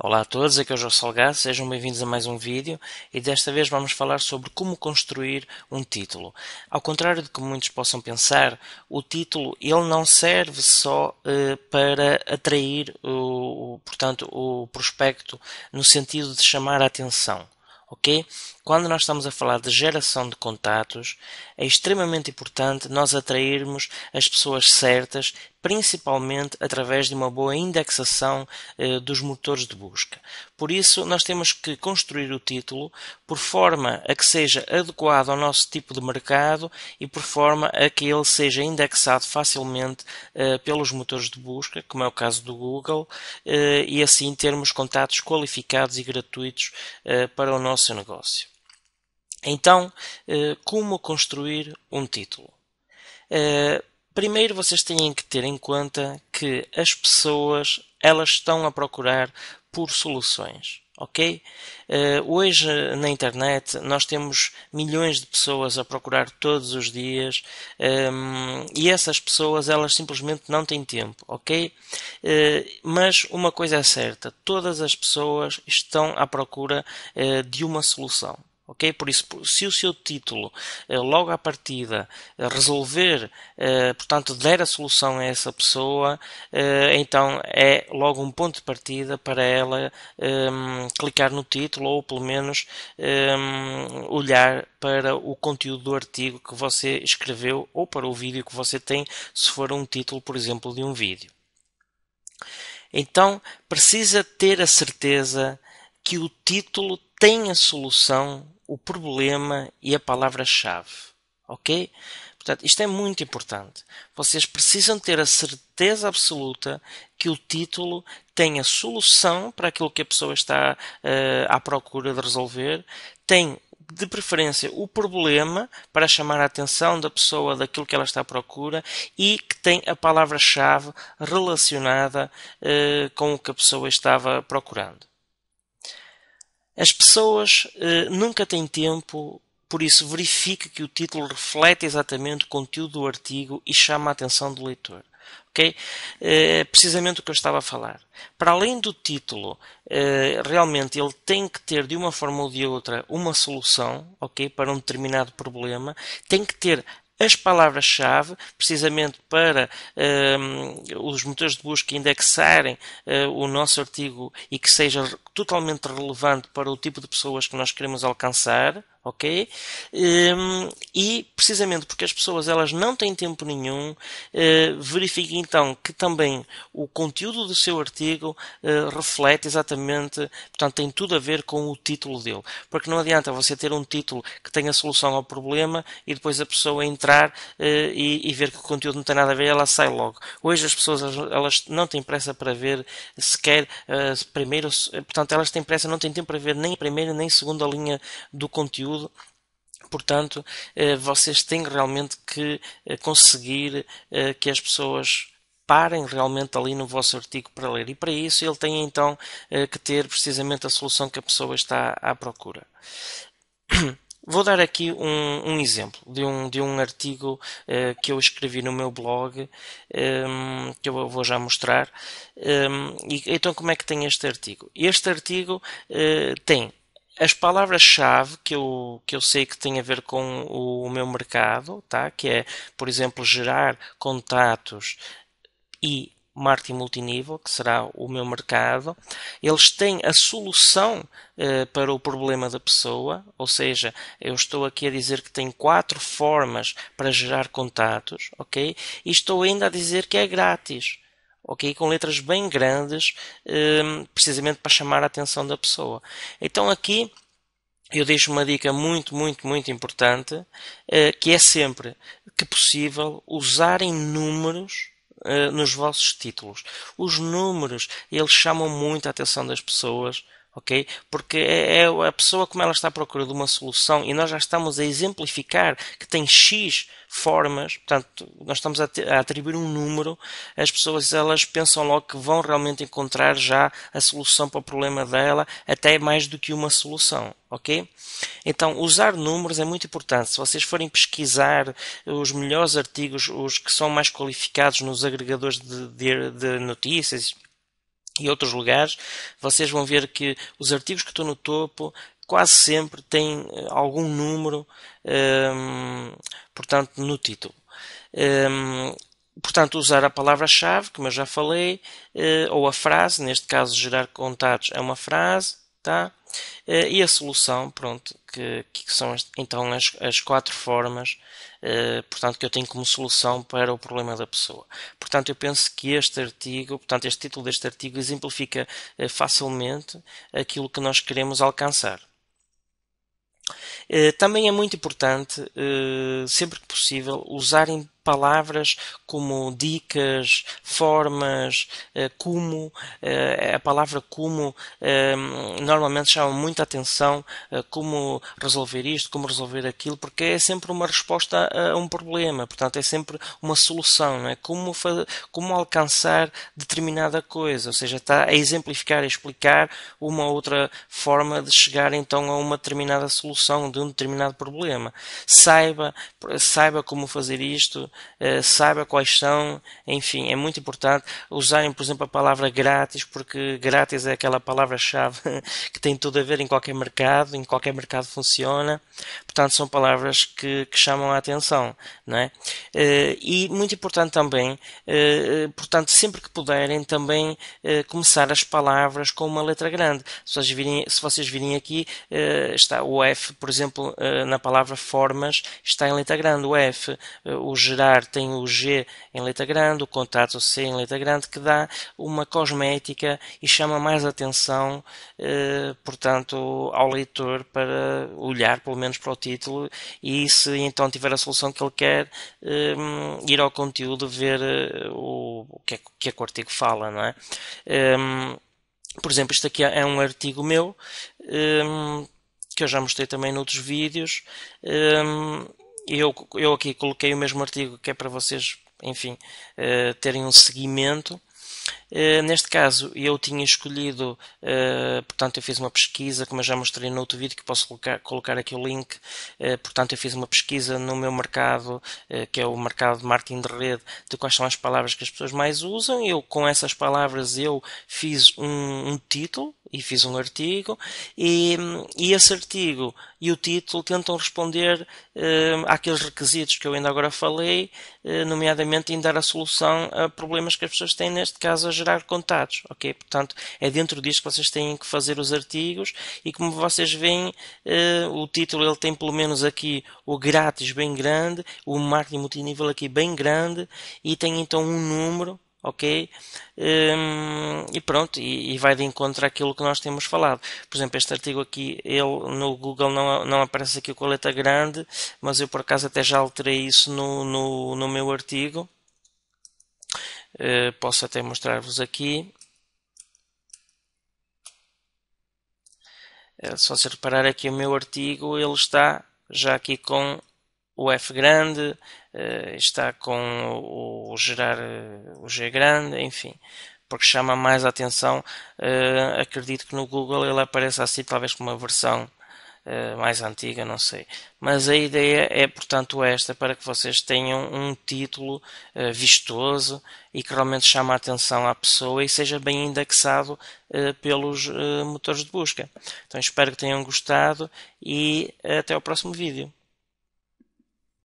Olá a todos, aqui é o João Salgado, sejam bem-vindos a mais um vídeo e desta vez vamos falar sobre como construir um título. Ao contrário do que muitos possam pensar, o título ele não serve só eh, para atrair o, portanto, o prospecto no sentido de chamar a atenção. Ok? Quando nós estamos a falar de geração de contatos, é extremamente importante nós atrairmos as pessoas certas principalmente através de uma boa indexação eh, dos motores de busca. Por isso, nós temos que construir o título por forma a que seja adequado ao nosso tipo de mercado e por forma a que ele seja indexado facilmente eh, pelos motores de busca, como é o caso do Google, eh, e assim termos contatos qualificados e gratuitos eh, para o nosso negócio. Então, eh, como construir um título? Eh, Primeiro vocês têm que ter em conta que as pessoas elas estão a procurar por soluções. Ok? Uh, hoje na internet nós temos milhões de pessoas a procurar todos os dias um, ehm, e essas pessoas elas simplesmente não têm tempo, ok? Uh, mas uma coisa é certa: todas as pessoas estão à procura uh, de uma solução. Ok? Por isso, se o seu título, eh, logo à partida, eh, resolver, eh, portanto, der a solução a essa pessoa, então é logo um ponto de partida para ela ehm, clicar no título ou, pelo menos, ehm, olhar para o conteúdo do artigo que você escreveu ou para o vídeo que você tem, se for um título, por exemplo, de um vídeo. Então, precisa ter a certeza que o título tem a solução o problema e a palavra-chave. Ok? Portanto, isto é muito importante. Vocês precisam ter a certeza absoluta que o título tem a solução para aquilo que a pessoa está uh, à procura de resolver, tem de preferência o problema para chamar a atenção da pessoa daquilo que ela está à procura e que tem a palavra-chave relacionada uh, com o que a pessoa estava procurando. As pessoas uh, nunca têm tempo, por isso verifique que o título reflete exatamente o conteúdo do artigo e chama a atenção do leitor. Ok? É precisamente o que eu estava a falar. Para além do título, eh, realmente ele tem que ter de uma forma ou de outra uma solução, ok, para um determinado problema. Tem que ter as palavras-chave, precisamente para um, ehm, os motores de busca indexarem uh, o nosso artigo e que seja totalmente relevante para o tipo de pessoas que nós queremos alcançar ok? Hum, e precisamente porque as pessoas elas não têm tempo nenhum, eh, verifique então que também o conteúdo do seu artigo eh, reflete exatamente, portanto tem tudo a ver com o título dele, porque não adianta você ter um título que tenha solução ao problema e depois a pessoa entrar eh, e, ver que o conteúdo não tem nada a ver, ela sai logo. Hoje as pessoas elas não têm pressa para ver sequer primeiro, portanto elas têm pressa, não têm tempo para ver nem a primeira nem a segunda linha do conteúdo tudo. Portanto, eh, vocês têm realmente que eh, conseguir eh, que as pessoas parem realmente ali no vosso artigo para ler. E para isso ele tem então que ter precisamente a solução que a pessoa está à procura. Vou dar aqui um, um exemplo de um, de um artigo que eu escrevi no meu blog, ehm, que eu vou já mostrar. Ehm, e, então, como é que tem este artigo? Este artigo tem as palavras-chave que eu, que eu sei que têm a ver com o, o meu mercado, tá? que é, por exemplo, gerar contatos e marketing multinível, que será o meu mercado, eles têm a solução eh, para o problema da pessoa, ou seja, eu estou aqui a dizer que tem quatro formas para gerar contatos, ok? E estou ainda a dizer que é grátis ok? Com letras bem grandes, hum, precisamente para chamar a atenção da pessoa. Então aqui eu deixo uma dica muito, muito, muito importante, eh, que é sempre que possível usarem números eh, nos vossos títulos. Os números, eles chamam muito a atenção das pessoas ok? Porque é, é a pessoa como ela está à procura de uma solução e nós já estamos a exemplificar que tem X formas, portanto, nós estamos a, atribuir um número, as pessoas elas pensam logo que vão realmente encontrar já a solução para o problema dela, até mais do que uma solução, ok? Então, usar números é muito importante. Se vocês forem pesquisar os melhores artigos, os que são mais qualificados nos agregadores de, de, de notícias, e outros lugares, vocês vão ver que os artigos que estão no topo quase sempre têm eh, algum número, um, ehm, portanto, no título. Um, ehm, portanto, usar a palavra-chave, como eu já falei, uh, ou a frase, neste caso, gerar contatos é uma frase, tá? Uh, e a solução, pronto, que, que são então as, as quatro formas eh, portanto, que eu tenho como solução para o problema da pessoa. Portanto, eu penso que este artigo, portanto, este título deste artigo exemplifica eh, facilmente aquilo que nós queremos alcançar. Eh, também é muito importante, sempre que possível, usar palavras como dicas, formas, eh, como. Eh, a palavra como eh, normalmente chama muita atenção, como resolver isto, como resolver aquilo, porque é sempre uma resposta a um problema, portanto é sempre uma solução, não é? Como, como alcançar determinada coisa, ou seja, está a exemplificar, a explicar uma outra forma de chegar então a uma determinada solução de um determinado problema. Saiba, saiba como fazer isto, eh, saiba quais são, enfim, é muito importante usarem, por exemplo, a palavra grátis, porque grátis é aquela palavra-chave que tem tudo a ver em qualquer mercado, em qualquer mercado funciona, portanto, são palavras que, que chamam a atenção, não é? Eh, e muito importante também, eh, portanto, sempre que puderem, também começar as palavras com uma letra grande. Se vocês virem, se vocês virem aqui, está o F, por exemplo, na palavra formas, está em letra grande, o F, o G gerar tem o G em letra grande, o contato C em letra grande, que dá uma cosmética e chama mais atenção, eh, portanto, ao leitor para olhar pelo menos para o título e se então tiver a solução que ele quer, eh, ir ao conteúdo ver eh, o, o, que é, o, que é, que o artigo fala, não é? Ehm, por exemplo, isto aqui é, é um artigo meu ehm, que eu já mostrei também noutros vídeos ehm, eu, eu aqui coloquei o mesmo artigo que é para vocês, enfim, uh, terem um seguimento. Uh, neste caso, eu tinha escolhido, uh, portanto, eu fiz uma pesquisa, como eu já mostrei no outro vídeo, que posso colocar, colocar aqui o link. Uh, portanto, eu fiz uma pesquisa no meu mercado, que é o mercado de marketing de rede, de quais são as palavras que as pessoas mais usam. Eu, com essas palavras, eu fiz um, um título, e fiz um artigo e, e, esse artigo e o título tentam responder eh, àqueles requisitos que eu ainda agora falei, eh, nomeadamente em dar a solução a problemas que as pessoas têm, neste caso a gerar contatos, ok? Portanto, é dentro disto que vocês têm que fazer os artigos e como vocês veem, eh, o título ele tem pelo menos aqui o grátis bem grande, o marketing multinível aqui bem grande e tem então um número ok? Um, e pronto, e, e, vai de encontro àquilo que nós temos falado. Por exemplo, este artigo aqui, ele no Google não, não aparece aqui com a letra grande, mas eu por acaso até já alterei isso no, no, no meu artigo. Uh, posso até mostrar-vos aqui. Uh, só se reparar aqui o meu artigo, ele está já aqui com o F grande, eh, está com o, gerar eh, o G grande, enfim, porque chama mais a atenção. Eh, acredito que no Google ele aparece assim, talvez com uma versão mais antiga, não sei. Mas a ideia é, portanto, esta, para que vocês tenham um título vistoso e que realmente chame a atenção à pessoa e seja bem indexado pelos motores de busca. Então espero que tenham gostado e até ao próximo vídeo.